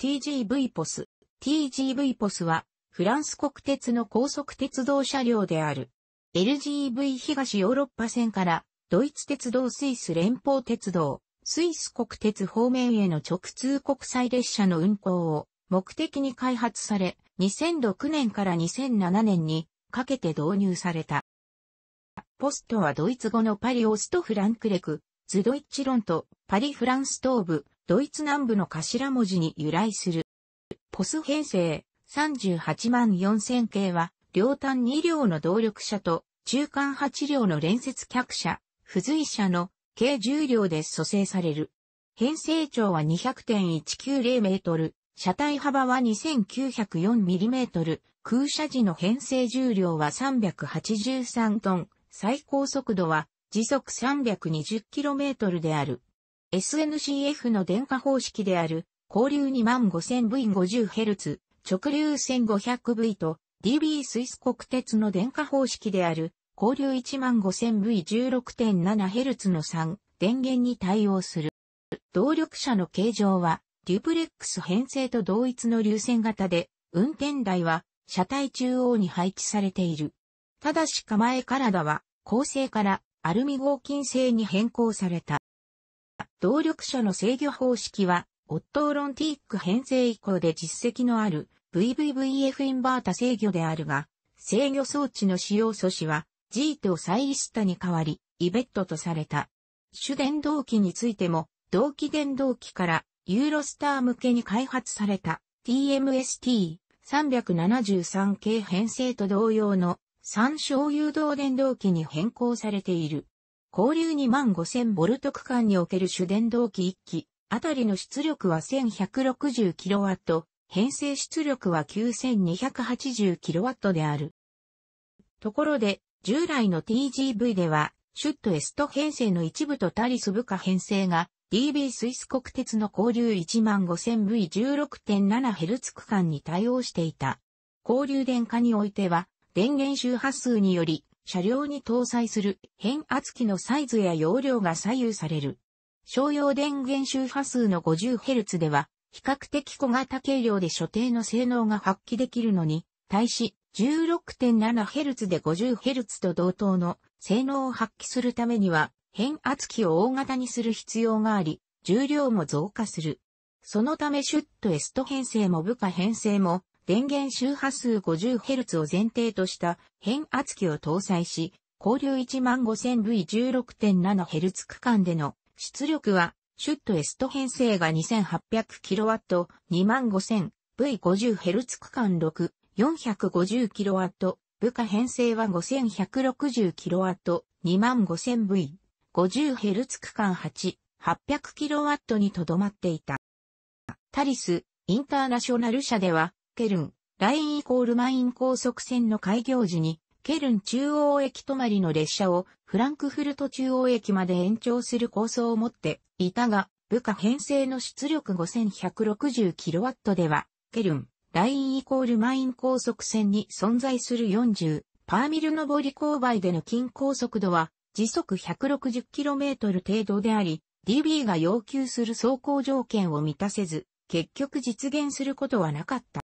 TGV ポス。TGV ポスは、フランス国鉄の高速鉄道車両である。LGV 東ヨーロッパ線から、ドイツ鉄道スイス連邦鉄道、スイス国鉄方面への直通国際列車の運行を目的に開発され、2006年から2007年にかけて導入された。ポストはドイツ語のパリ・オスト・フランクレク、ズドイッチロンとパリ・フランス東部、ドイツ南部の頭文字に由来する。ポス編成38万4000系は、両端2両の動力車と中間8両の連接客車、付随車の計10両で組成される。編成長は200.190メートル、車体幅は2904ミリメートル、空車時の編成重量は383トン、最高速度は時速320キロメートルである。SNCF の電化方式である、交流 25000V50Hz、直流 1500V と、DB スイス国鉄の電化方式である、交流 15000V16.7Hz の3、電源に対応する。動力車の形状は、デュプレックス編成と同一の流線型で、運転台は、車体中央に配置されている。ただし構え体は、構成からアルミ合金製に変更された。動力車の制御方式は、オットーロンティック編成以降で実績のある VVVF インバータ制御であるが、制御装置の使用素子は、ジートをサイリスタに代わり、イベットとされた。主電動機についても、同期電動機からユーロスター向けに開発された TMST373 系編成と同様の三小誘導電動機に変更されている。交流2万5000ボルト区間における主電動機1機、あたりの出力は 1160kW、編成出力は 9280kW である。ところで、従来の TGV では、シュットエスト編成の一部とタリス部下編成が、DB スイス国鉄の交流 15000V16.7Hz 区間に対応していた。交流電化においては、電源周波数により、車両に搭載する変圧器のサイズや容量が左右される。商用電源周波数の 50Hz では、比較的小型軽量で所定の性能が発揮できるのに、対し 16.7Hz で 50Hz と同等の性能を発揮するためには、変圧器を大型にする必要があり、重量も増加する。そのためシュットエスト編成も部下編成も電源周波数 50Hz を前提とした変圧器を搭載し、交流15000 v 16.7Hz 区間での出力は、シュットエスト編成が 2800kW、25000V50Hz 区間6、450kW、部下編成は 5160kW、25000V、50Hz 区間8、800kW にとどまっていた。タリス、インターナショナル社では、ケルン、ラインイコールマイン高速線の開業時に、ケルン中央駅止まりの列車をフランクフルト中央駅まで延長する構想を持っていたが、部下編成の出力 5160kW では、ケルン、ラインイコールマイン高速線に存在する40パーミル上り勾配での近高速度は時速 160km 程度であり、DB が要求する走行条件を満たせず、結局実現することはなかった。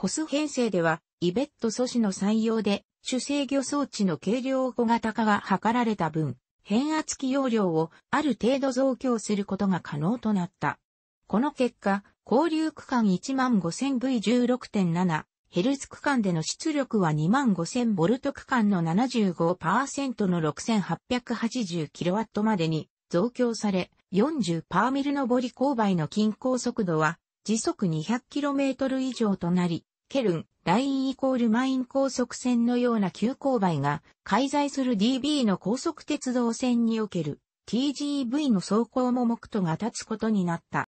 ポス編成では、イベット素子の採用で、主制御装置の軽量小型化が図られた分、変圧器容量をある程度増強することが可能となった。この結果、交流区間 15000V16.7、ヘルツ区間での出力は 25000V 区間の75%の 6880kW までに増強され、40パーミル勾配の均衡速度は時速 200km 以上となり、ケルン、ラインイコールマイン高速線のような急勾配が、介在する DB の高速鉄道線における TGV の走行も目途が立つことになった。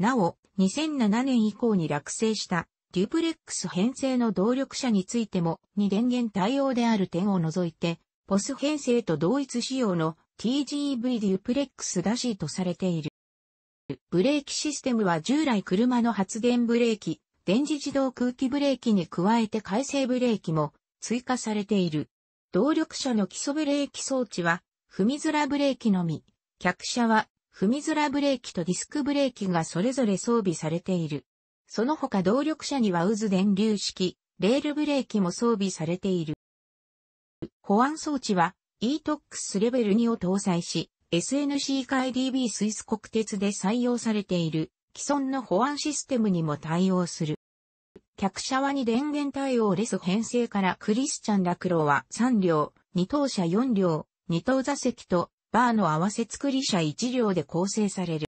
なお、2007年以降に落成したデュプレックス編成の動力車についても2電源対応である点を除いて、ポス編成と同一仕様の TGV デュプレックスらしいとされている。ブレーキシステムは従来車の発電ブレーキ、電磁自動空気ブレーキに加えて回生ブレーキも追加されている。動力車の基礎ブレーキ装置は、踏みづらブレーキのみ、客車は、踏みづらブレーキとディスクブレーキがそれぞれ装備されている。その他動力車には渦電流式、レールブレーキも装備されている。保安装置は ETOX レベル2を搭載し、SNC 界 DB スイス国鉄で採用されている既存の保安システムにも対応する。客車は2電源対応レス編成からクリスチャン・ラクロは3両、2等車4両、2等座席とバーの合わせ作り車1両で構成される。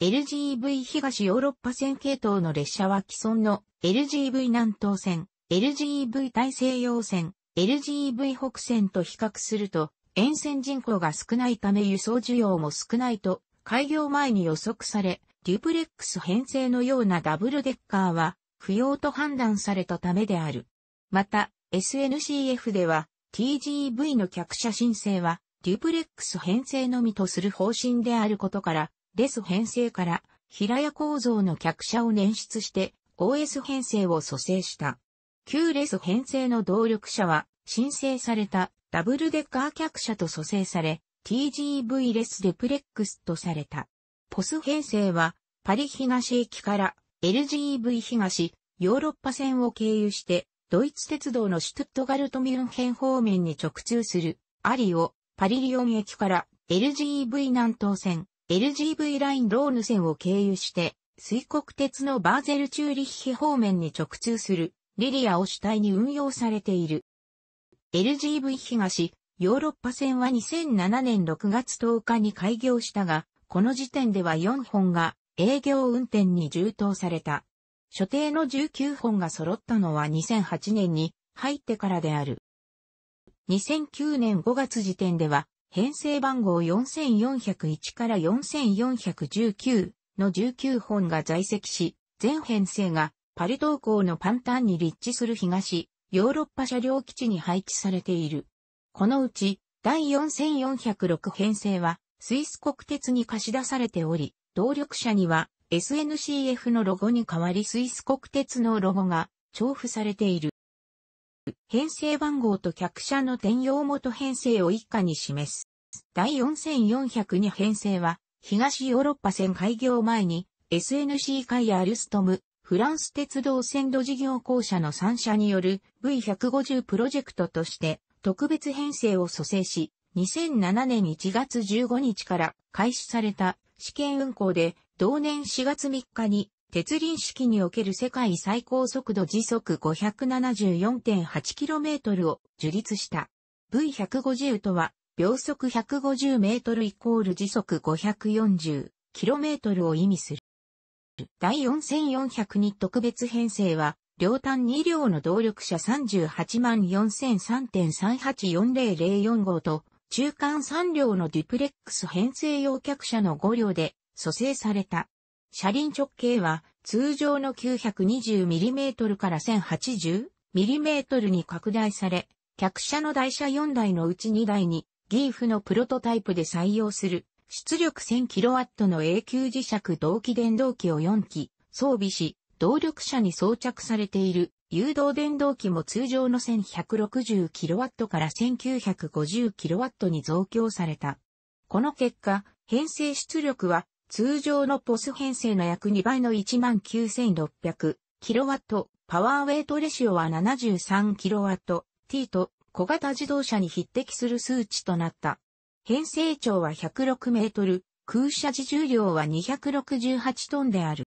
LGV 東ヨーロッパ線系統の列車は既存の LGV 南東線、LGV 大西洋線、LGV 北線と比較すると、沿線人口が少ないため輸送需要も少ないと、開業前に予測され、デュプレックス編成のようなダブルデッカーは不要と判断されたためである。また、SNCF では TGV の客車申請はデュプレックス編成のみとする方針であることから、レス編成から平屋構造の客車を捻出して OS 編成を蘇生した。旧レス編成の動力車は申請されたダブルデッカー客車と蘇生され、TGV レスデュプレックスとされた。ポス編成は、パリ東駅から LGV 東、ヨーロッパ線を経由して、ドイツ鉄道のシュトゥットガルトミュンヘン方面に直通する、アリオ、パリリオン駅から LGV 南東線、LGV ラインローヌ線を経由して、水国鉄のバーゼルチューリッヒ方面に直通する、リリアを主体に運用されている。LGV 東、ヨーロッパ線は2007年6月10日に開業したが、この時点では4本が営業運転に充当された。所定の19本が揃ったのは2008年に入ってからである。2009年5月時点では、編成番号4401から4419の19本が在籍し、全編成がパリ東港のパンタンに立地する東、ヨーロッパ車両基地に配置されている。このうち、第4406編成は、スイス国鉄に貸し出されており、動力車には SNCF のロゴに代わりスイス国鉄のロゴが重複されている。編成番号と客車の転用元編成を以下に示す。第4402編成は、東ヨーロッパ線開業前に、SNC カイアルストム、フランス鉄道線路事業公社の3社による V150 プロジェクトとして特別編成を蘇生し、2007年1月15日から開始された試験運行で、同年4月3日に鉄輪式における世界最高速度時速 574.8km を樹立した。V150 とは、秒速 150m イコール時速 540km を意味する。第4402特別編成は、両端2両の動力車38万0 3 3 8 4 0 0 4号と、中間3両のデュプレックス編成用客車の5両で蘇生された。車輪直径は通常の 920mm から 1080mm に拡大され、客車の台車4台のうち2台にギーフのプロトタイプで採用する出力 1000kW の永久磁石同期電動機を4機装備し、動力車に装着されている誘導電動機も通常の 1160kW から 1950kW に増強された。この結果、編成出力は通常のポス編成の約2倍の 19600kW、パワーウェイトレシオは 73kW-t と小型自動車に匹敵する数値となった。編成長は106メートル、空車自重量は268トンである。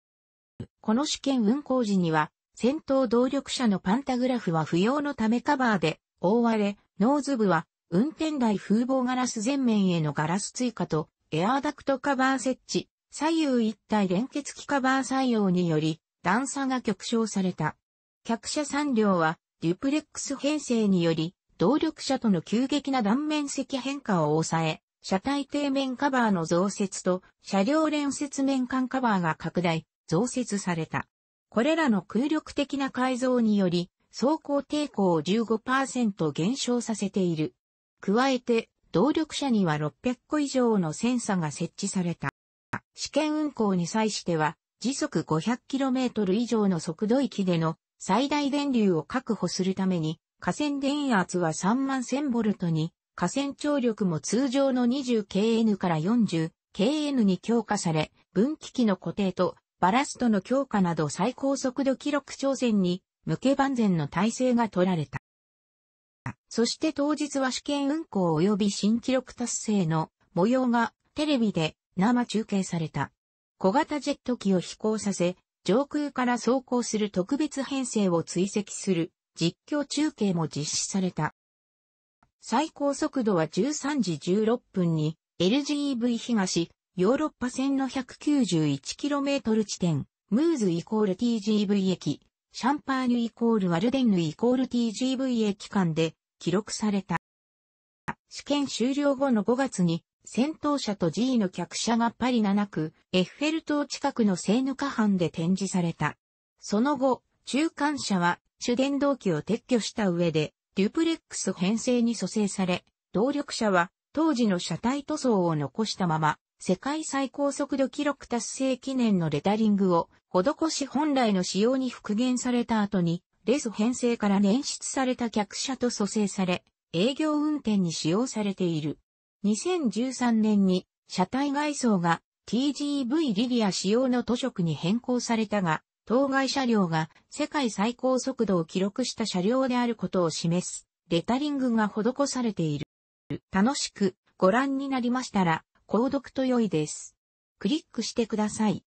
この試験運行時には、先頭動力車のパンタグラフは不要のためカバーで覆われ、ノーズ部は運転台風防ガラス前面へのガラス追加とエアーダクトカバー設置、左右一体連結機カバー採用により段差が極小された。客車3両はデュプレックス編成により動力車との急激な断面積変化を抑え、車体底面カバーの増設と車両連接面間カバーが拡大、増設された。これらの空力的な改造により、走行抵抗を15%減少させている。加えて、動力車には600個以上のセンサが設置された。試験運行に際しては、時速 500km 以上の速度域での最大電流を確保するために、河川電圧は3万 1000V に、河川張力も通常の 20kN から 40kN に強化され、分岐器の固定とバラストの強化など最高速度記録挑戦に向け万全の体制が取られた。そして当日は試験運行及び新記録達成の模様がテレビで生中継された。小型ジェット機を飛行させ、上空から走行する特別編成を追跡する実況中継も実施された。最高速度は13時16分に LGEV 東ヨーロッパ線の 191km 地点、ムーズイコール TGV 駅、シャンパーニュイコールワルデンヌイコール TGV 駅間で記録された。試験終了後の5月に、戦闘車と G の客車がパリ7区、エッフェル塔近くのセーヌカ班で展示された。その後、中間車は主電動機を撤去した上で、デュプレックス編成に蘇生され、動力車は当時の車体塗装を残したまま、世界最高速度記録達成記念のレタリングを施し本来の仕様に復元された後に、レス編成から捻出された客車と蘇生され、営業運転に使用されている。2013年に車体外装が TGV リリア仕様の図色に変更されたが、当該車両が世界最高速度を記録した車両であることを示すレタリングが施されている。楽しくご覧になりましたら、購読と良いです。クリックしてください。